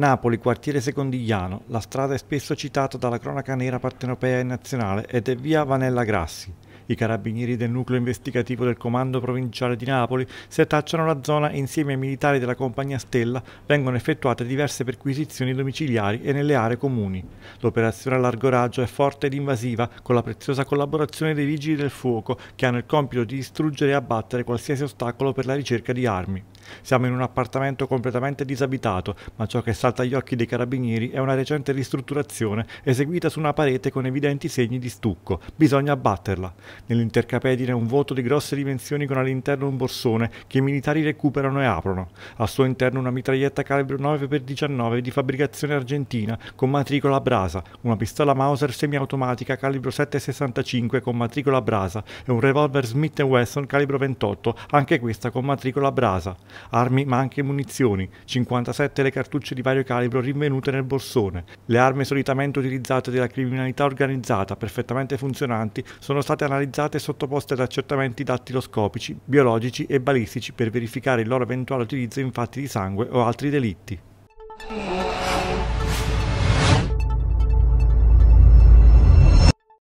Napoli, quartiere secondigliano, la strada è spesso citata dalla cronaca nera partenopea e nazionale ed è via Vanella Grassi. I carabinieri del nucleo investigativo del Comando Provinciale di Napoli si attacciano la zona e insieme ai militari della Compagnia Stella vengono effettuate diverse perquisizioni domiciliari e nelle aree comuni. L'operazione a largo raggio è forte ed invasiva con la preziosa collaborazione dei vigili del fuoco che hanno il compito di distruggere e abbattere qualsiasi ostacolo per la ricerca di armi. Siamo in un appartamento completamente disabitato, ma ciò che salta agli occhi dei carabinieri è una recente ristrutturazione eseguita su una parete con evidenti segni di stucco. Bisogna abbatterla. Nell'intercapedine un vuoto di grosse dimensioni con all'interno un borsone che i militari recuperano e aprono. Al suo interno una mitraglietta calibro 9x19 di fabbricazione argentina con matricola a brasa, una pistola Mauser semiautomatica calibro 7,65 con matricola a brasa e un revolver Smith Wesson calibro 28, anche questa con matricola a brasa armi ma anche munizioni, 57 le cartucce di vario calibro rinvenute nel borsone. Le armi solitamente utilizzate dalla criminalità organizzata, perfettamente funzionanti, sono state analizzate e sottoposte ad accertamenti dattiloscopici, biologici e balistici per verificare il loro eventuale utilizzo in fatti di sangue o altri delitti.